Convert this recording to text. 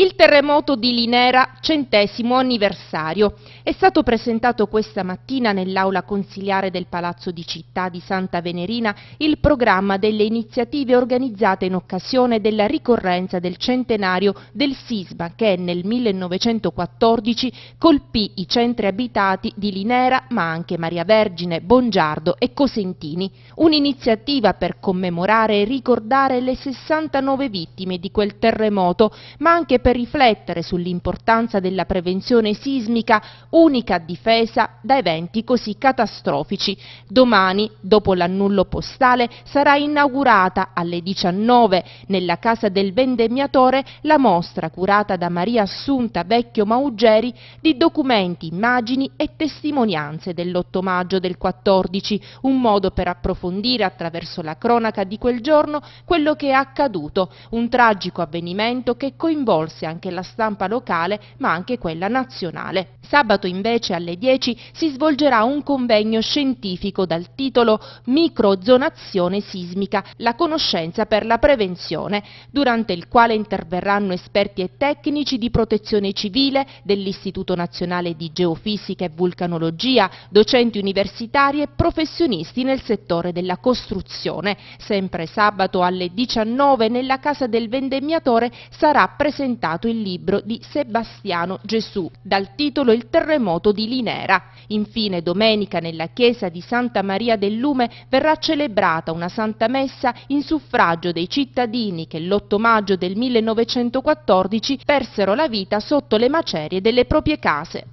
Il terremoto di Linera, centesimo anniversario, è stato presentato questa mattina nell'aula consiliare del Palazzo di Città di Santa Venerina il programma delle iniziative organizzate in occasione della ricorrenza del centenario del sisma che nel 1914 colpì i centri abitati di Linera ma anche Maria Vergine, Bongiardo e Cosentini. Un'iniziativa per commemorare e ricordare le 69 vittime di quel terremoto ma anche per per riflettere sull'importanza della prevenzione sismica, unica difesa da eventi così catastrofici. Domani, dopo l'annullo postale, sarà inaugurata alle 19 nella casa del vendemmiatore la mostra curata da Maria Assunta Vecchio Maugeri di documenti, immagini e testimonianze dell'8 maggio del 14, un modo per approfondire attraverso la cronaca di quel giorno quello che è accaduto, un tragico avvenimento che coinvolse interessasse anche la stampa locale ma anche quella nazionale. Sabato invece alle 10 si svolgerà un convegno scientifico dal titolo Microzonazione sismica, la conoscenza per la prevenzione, durante il quale interverranno esperti e tecnici di protezione civile, dell'Istituto Nazionale di Geofisica e Vulcanologia, docenti universitari e professionisti nel settore della costruzione. Sempre sabato alle 19 nella casa del vendemmiatore sarà presentato presentato il libro di Sebastiano Gesù, dal titolo Il terremoto di Linera. Infine, domenica nella chiesa di Santa Maria del Lume verrà celebrata una santa messa in suffragio dei cittadini che l'8 maggio del 1914 persero la vita sotto le macerie delle proprie case.